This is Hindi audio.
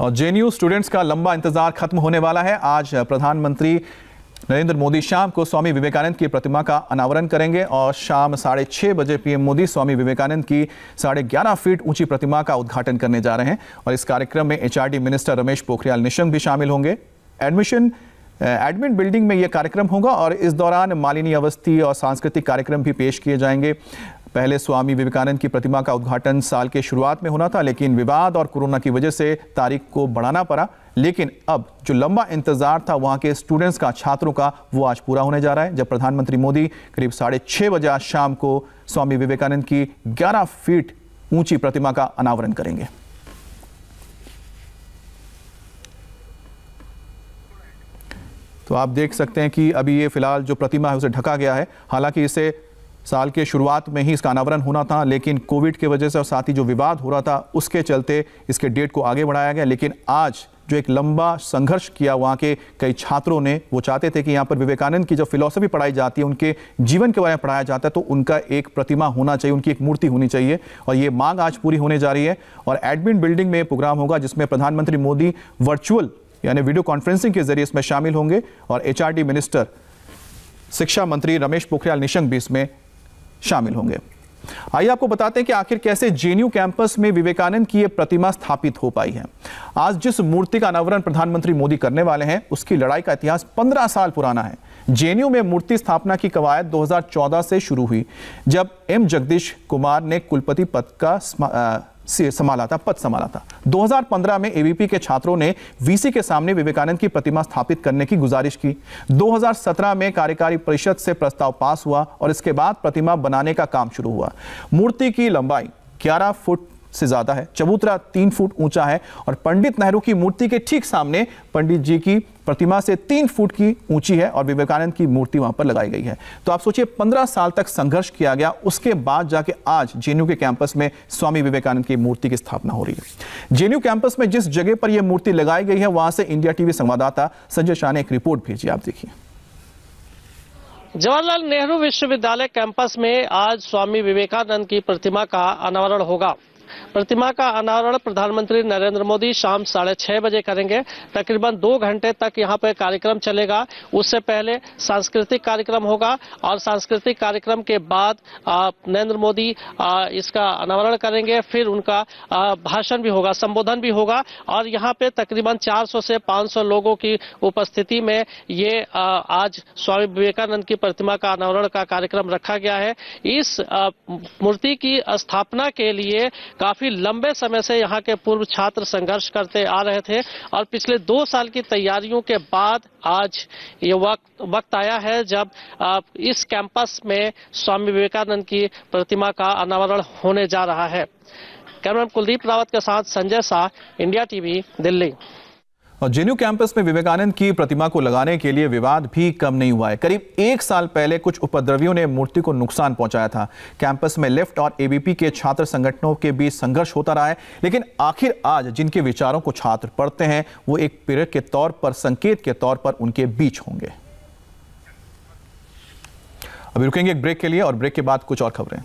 और जेएनयू स्टूडेंट्स का लंबा इंतजार खत्म होने वाला है आज प्रधानमंत्री नरेंद्र मोदी शाम को स्वामी विवेकानंद की प्रतिमा का अनावरण करेंगे और शाम साढ़े छः बजे पीएम मोदी स्वामी विवेकानंद की साढ़े ग्यारह फीट ऊंची प्रतिमा का उद्घाटन करने जा रहे हैं और इस कार्यक्रम में एचआरडी मिनिस्टर रमेश पोखरियाल निशंक भी शामिल होंगे एडमिशन एडमिन बिल्डिंग में यह कार्यक्रम होगा और इस दौरान मालिनी अवस्थी और सांस्कृतिक कार्यक्रम भी पेश किए जाएंगे पहले स्वामी विवेकानंद की प्रतिमा का उद्घाटन साल के शुरुआत में होना था लेकिन विवाद और कोरोना की वजह से तारीख को बढ़ाना पड़ा लेकिन अब जो लंबा इंतजार था वहां के स्टूडेंट्स का छात्रों का वो आज पूरा होने जा रहा है जब प्रधानमंत्री मोदी करीब साढ़े छह बजे आज शाम को स्वामी विवेकानंद की ग्यारह फीट ऊंची प्रतिमा का अनावरण करेंगे तो आप देख सकते हैं कि अभी ये फिलहाल जो प्रतिमा है उसे ढका गया है हालांकि इसे साल के शुरुआत में ही इसका अनावरण होना था लेकिन कोविड के वजह से और साथ ही जो विवाद हो रहा था उसके चलते इसके डेट को आगे बढ़ाया गया लेकिन आज जो एक लंबा संघर्ष किया वहाँ के कई छात्रों ने वो चाहते थे कि यहाँ पर विवेकानंद की जो फिलॉसफी पढ़ाई जाती है उनके जीवन के बारे में पढ़ाया जाता है तो उनका एक प्रतिमा होना चाहिए उनकी एक मूर्ति होनी चाहिए और ये मांग आज पूरी होने जा रही है और एडमिन बिल्डिंग में प्रोग्राम होगा जिसमें प्रधानमंत्री मोदी वर्चुअल यानी वीडियो कॉन्फ्रेंसिंग के जरिए इसमें शामिल होंगे और एच मिनिस्टर शिक्षा मंत्री रमेश पोखरियाल निशंक भी इसमें शामिल होंगे आइए आपको बताते हैं कि आखिर कैसे जेएनयू कैंपस में विवेकानंद की यह प्रतिमा स्थापित हो पाई है आज जिस मूर्ति का अनावरण प्रधानमंत्री मोदी करने वाले हैं उसकी लड़ाई का इतिहास 15 साल पुराना है जेएनयू में मूर्ति स्थापना की कवायद 2014 से शुरू हुई जब एम जगदीश कुमार ने कुलपति पद का संभाला था पद संभाला था 2015 में एवीपी के छात्रों ने वीसी के सामने विवेकानंद की प्रतिमा स्थापित करने की गुजारिश की 2017 में कार्यकारी परिषद से प्रस्ताव पास हुआ और इसके बाद प्रतिमा बनाने का काम शुरू हुआ मूर्ति की लंबाई ग्यारह फुट से ज्यादा है चबूतरा तीन फुट ऊंचा है और पंडित नेहरू की मूर्ति के ठीक सामने पंडित जी की प्रतिमा से तीन फुट की ऊंची है और विवेकानंद की मूर्ति वहां पर लगाई गई है तो आप सोचिए पंद्रह साल तक संघर्ष किया गया उसके बाद जाके आज जेएनयू के कैंपस में स्वामी विवेकानंद की मूर्ति की स्थापना हो रही है जेएनयू कैंपस में जिस जगह पर यह मूर्ति लगाई गई है वहां से इंडिया टीवी संवाददाता संजय शाह ने एक रिपोर्ट भेजी आप देखिए जवाहरलाल नेहरू विश्वविद्यालय कैंपस में आज स्वामी विवेकानंद की प्रतिमा का अनावरण होगा प्रतिमा का अनावरण प्रधानमंत्री नरेंद्र मोदी शाम साढ़े छह बजे करेंगे तकरीबन दो घंटे तक यहाँ पर कार्यक्रम चलेगा उससे पहले सांस्कृतिक कार्यक्रम होगा और सांस्कृतिक कार्यक्रम के बाद नरेंद्र मोदी इसका अनावरण करेंगे फिर उनका भाषण भी होगा संबोधन भी होगा और यहाँ पे तकरीबन चार से पांच लोगों की उपस्थिति में ये आज स्वामी विवेकानंद की प्रतिमा का अनावरण का कार्यक्रम रखा गया है इस मूर्ति की स्थापना के लिए काफी लंबे समय से यहाँ के पूर्व छात्र संघर्ष करते आ रहे थे और पिछले दो साल की तैयारियों के बाद आज ये वक्त वक्त आया है जब इस कैंपस में स्वामी विवेकानंद की प्रतिमा का अनावरण होने जा रहा है कैमरा कुलदीप रावत के साथ संजय शाह इंडिया टीवी दिल्ली और जेएनयू कैंपस में विवेकानंद की प्रतिमा को लगाने के लिए विवाद भी कम नहीं हुआ है करीब एक साल पहले कुछ उपद्रवियों ने मूर्ति को नुकसान पहुंचाया था कैंपस में लेफ्ट और एबीपी के छात्र संगठनों के बीच संघर्ष होता रहा है लेकिन आखिर आज जिनके विचारों को छात्र पढ़ते हैं वो एक प्रेरक के तौर पर संकेत के तौर पर उनके बीच होंगे अभी रुकेंगे एक ब्रेक के लिए और ब्रेक के बाद कुछ और खबरें